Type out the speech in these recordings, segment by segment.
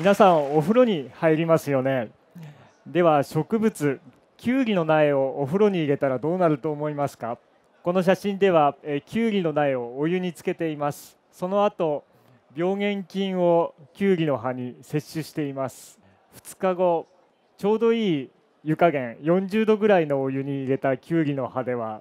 皆さんお風呂に入りますよねでは植物キュウリの苗をお風呂に入れたらどうなると思いますかこの写真ではキュウリの苗をお湯につけていますその後病原菌をキュウリの葉に摂取しています2日後ちょうどいい湯加減40度ぐらいのお湯に入れたキュウリの葉では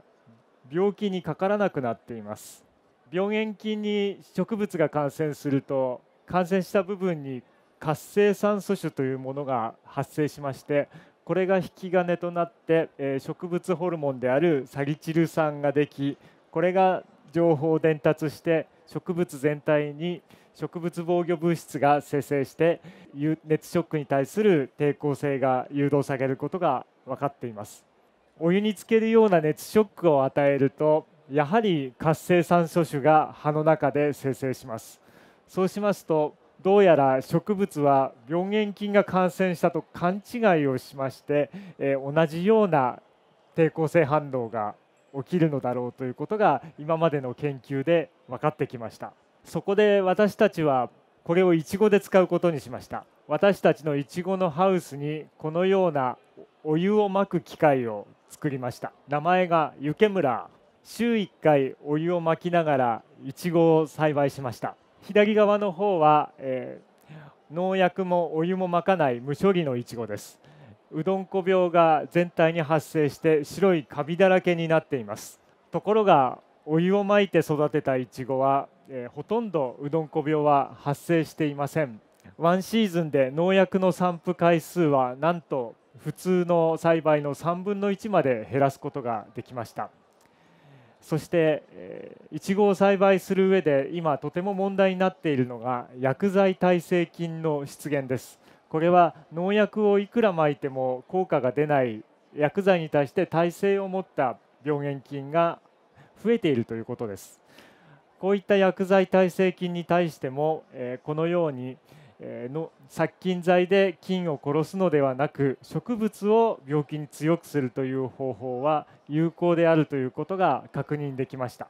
病気にかからなくなっています病原菌に植物が感染すると感染した部分に活性酸素種というものが発生しましてこれが引き金となって、え植物ホルモンであるサリチル酸ができこれが情報を伝達して植物全体に植物防御物質が生成して熱ショックに対する抵抗性が誘導されることが分かっていますお湯につけるような熱ショックを与えるとやはり活性酸素種が葉の中で生成しますそうしますとどうやら植物は病原菌が感染したと勘違いをしまして、えー、同じような抵抗性反応が起きるのだろうということが今までの研究で分かってきましたそこで私たちはこれをイチゴで使うことにしました私たちのイチゴのハウスにこのようなお湯をまく機械を作りました名前が湯けむ週1回お湯をまきながらイチゴを栽培しました左側の方は、えー、農薬もお湯もまかない無処理のいちごですうどんこ病が全体に発生して白いカビだらけになっていますところがお湯をまいて育てたいちごは、えー、ほとんどうどんこ病は発生していませんワンシーズンで農薬の散布回数はなんと普通の栽培の3分の1まで減らすことができましたそしていちごを栽培する上で今とても問題になっているのが薬剤耐性菌の出現ですこれは農薬をいくらまいても効果が出ない薬剤に対して耐性を持った病原菌が増えているということですこういった薬剤耐性菌に対してもえこのようにの殺菌剤で菌を殺すのではなく植物を病気に強くするという方法は有効であるということが確認できました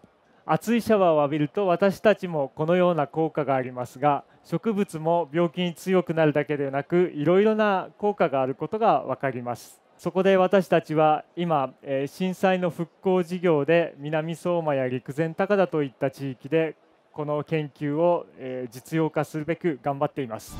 熱いシャワーを浴びると私たちもこのような効果がありますが植物も病気に強くなるだけでなくいろいろな効果があることが分かりますそこで私たちは今震災の復興事業で南相馬や陸前高田といった地域でこの研究を実用化するべく頑張っています。